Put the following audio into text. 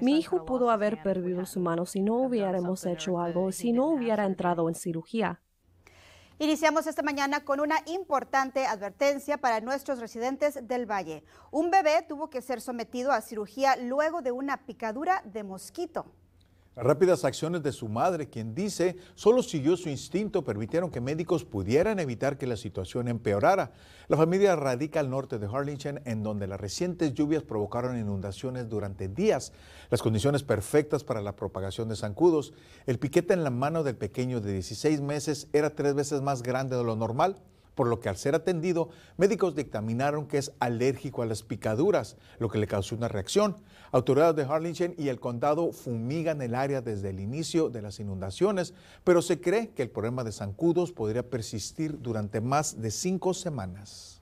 Mi hijo pudo haber perdido su mano si no hubiéramos hecho algo, si no hubiera entrado en cirugía. Iniciamos esta mañana con una importante advertencia para nuestros residentes del Valle. Un bebé tuvo que ser sometido a cirugía luego de una picadura de mosquito. Las rápidas acciones de su madre, quien dice solo siguió su instinto, permitieron que médicos pudieran evitar que la situación empeorara. La familia radica al norte de Harlingen, en donde las recientes lluvias provocaron inundaciones durante días. Las condiciones perfectas para la propagación de zancudos. El piquete en la mano del pequeño de 16 meses era tres veces más grande de lo normal por lo que al ser atendido, médicos dictaminaron que es alérgico a las picaduras, lo que le causó una reacción. Autoridades de Harlingen y el condado fumigan el área desde el inicio de las inundaciones, pero se cree que el problema de zancudos podría persistir durante más de cinco semanas.